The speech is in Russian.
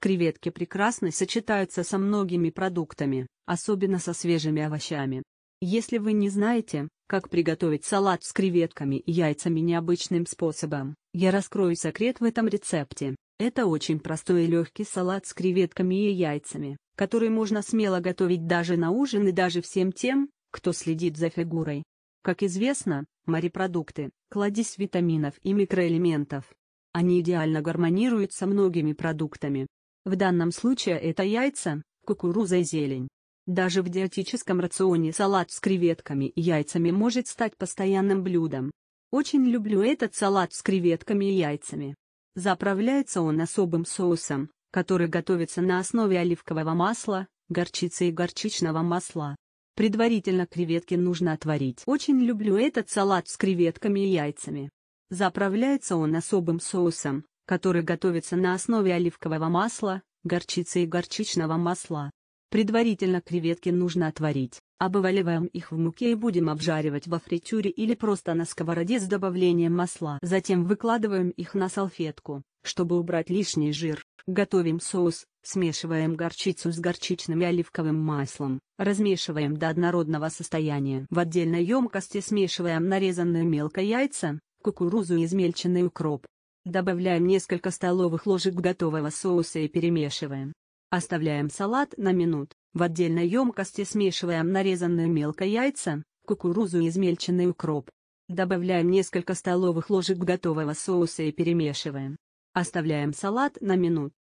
Креветки прекрасно сочетаются со многими продуктами, особенно со свежими овощами. Если вы не знаете, как приготовить салат с креветками и яйцами необычным способом, я раскрою секрет в этом рецепте. Это очень простой и легкий салат с креветками и яйцами, который можно смело готовить даже на ужин и даже всем тем, кто следит за фигурой. Как известно, морепродукты – кладезь витаминов и микроэлементов. Они идеально гармонируют со многими продуктами, в данном случае это яйца, кукуруза и зелень. Даже в диетическом рационе салат с креветками и яйцами может стать постоянным блюдом. Очень люблю этот салат с креветками и яйцами. Заправляется он особым соусом, который готовится на основе оливкового масла, горчицы и горчичного масла. Предварительно креветки нужно отварить. Очень люблю этот салат с креветками и яйцами. Заправляется он особым соусом, который готовится на основе оливкового масла, горчицы и горчичного масла. Предварительно креветки нужно отварить, обваливаем их в муке и будем обжаривать во фритюре или просто на сковороде с добавлением масла. Затем выкладываем их на салфетку, чтобы убрать лишний жир. Готовим соус, смешиваем горчицу с горчичным и оливковым маслом, размешиваем до однородного состояния. В отдельной емкости смешиваем нарезанные мелко яйца, кукурузу и измельченный укроп. Добавляем несколько столовых ложек готового соуса и перемешиваем. Оставляем салат на минут, в отдельной емкости смешиваем нарезанные мелко яйца, кукурузу и измельченный укроп. Добавляем несколько столовых ложек готового соуса и перемешиваем. Оставляем салат на минут,